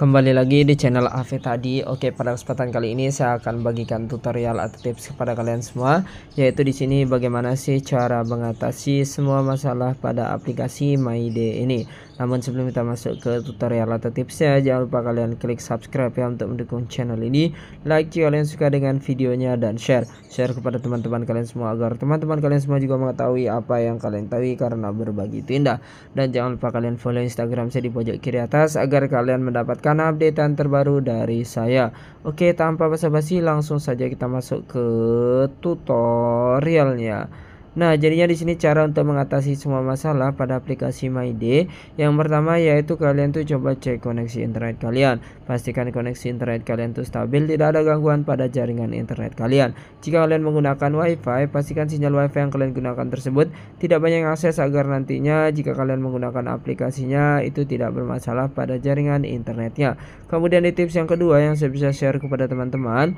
Kembali lagi di channel AV tadi. Oke, pada kesempatan kali ini saya akan bagikan tutorial atau tips kepada kalian semua, yaitu di sini bagaimana sih cara mengatasi semua masalah pada aplikasi MyD ini. Namun sebelum kita masuk ke tutorial atau tipsnya, jangan lupa kalian klik subscribe ya untuk mendukung channel ini. Like jika kalian suka dengan videonya dan share. Share kepada teman-teman kalian semua agar teman-teman kalian semua juga mengetahui apa yang kalian tahu karena berbagi itu indah. Dan jangan lupa kalian follow Instagram saya di pojok kiri atas agar kalian mendapatkan update terbaru dari saya. Oke, tanpa basa-basi langsung saja kita masuk ke tutorialnya. Nah, jadinya di sini cara untuk mengatasi semua masalah pada aplikasi MyD. Yang pertama yaitu kalian tuh coba cek koneksi internet kalian. Pastikan koneksi internet kalian tuh stabil, tidak ada gangguan pada jaringan internet kalian. Jika kalian menggunakan WiFi, pastikan sinyal WiFi yang kalian gunakan tersebut tidak banyak akses agar nantinya jika kalian menggunakan aplikasinya itu tidak bermasalah pada jaringan internetnya. Kemudian di tips yang kedua yang saya bisa share kepada teman-teman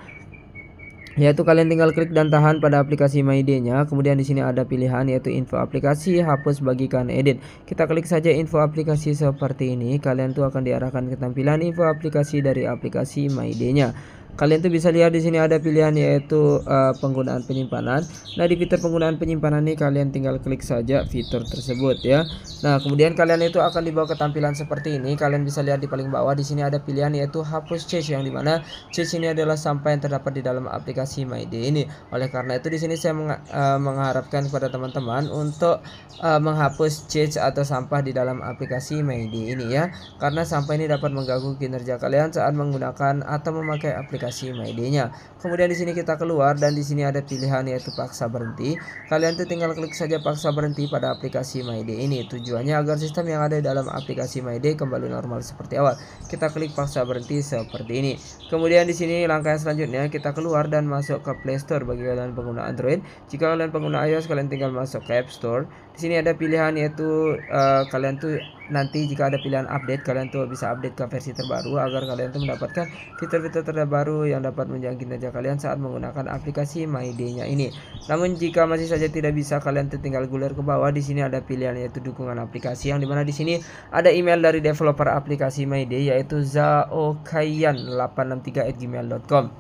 yaitu kalian tinggal klik dan tahan pada aplikasi MyD-nya. Kemudian di sini ada pilihan yaitu info aplikasi, hapus, bagikan, edit. Kita klik saja info aplikasi seperti ini. Kalian tuh akan diarahkan ke tampilan info aplikasi dari aplikasi MyD-nya. Kalian tuh bisa lihat di sini ada pilihan yaitu uh, penggunaan penyimpanan. Nah, di fitur penggunaan penyimpanan ini kalian tinggal klik saja fitur tersebut ya. Nah, kemudian kalian itu akan dibawa ke tampilan seperti ini. Kalian bisa lihat di paling bawah di sini ada pilihan yaitu hapus cache yang dimana cache ini adalah sampah yang terdapat di dalam aplikasi MyD ini. Oleh karena itu di sini saya meng uh, eh, mengharapkan kepada teman-teman untuk uh, menghapus cache atau sampah di dalam aplikasi MyD ini ya. Karena sampah ini dapat mengganggu kinerja kalian saat menggunakan atau memakai aplikasi aplikasi MyD-nya. Kemudian di sini kita keluar dan di sini ada pilihan yaitu paksa berhenti. Kalian tuh tinggal klik saja paksa berhenti pada aplikasi MyD ini. Tujuannya agar sistem yang ada di dalam aplikasi MyD kembali normal seperti awal. Kita klik paksa berhenti seperti ini. Kemudian di sini langkah selanjutnya kita keluar dan masuk ke Play Store bagi kalian pengguna Android. Jika kalian pengguna iOS kalian tinggal masuk ke App Store. Di sini ada pilihan yaitu uh, kalian tuh nanti jika ada pilihan update kalian tuh bisa update ke versi terbaru agar kalian tuh mendapatkan fitur-fitur terbaru yang dapat menjaga kinerja kalian saat menggunakan aplikasi myd nya ini. Namun jika masih saja tidak bisa kalian tinggal gulir ke bawah di sini ada pilihan yaitu dukungan aplikasi yang dimana di sini ada email dari developer aplikasi MyD yaitu zaokayan863@gmail.com.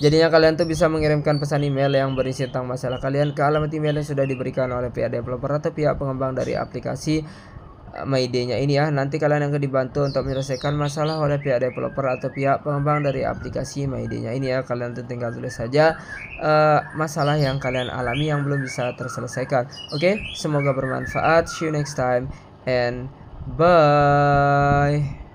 Jadinya kalian tuh bisa mengirimkan pesan email yang berisi tentang masalah kalian ke alamat email yang sudah diberikan oleh pihak developer atau pihak pengembang dari aplikasi ide nya ini ya. Nanti kalian akan dibantu untuk menyelesaikan masalah oleh pihak developer atau pihak pengembang dari aplikasi ide nya ini ya. Kalian tinggal tulis saja uh, masalah yang kalian alami yang belum bisa terselesaikan. Oke, okay? semoga bermanfaat. See you next time and bye.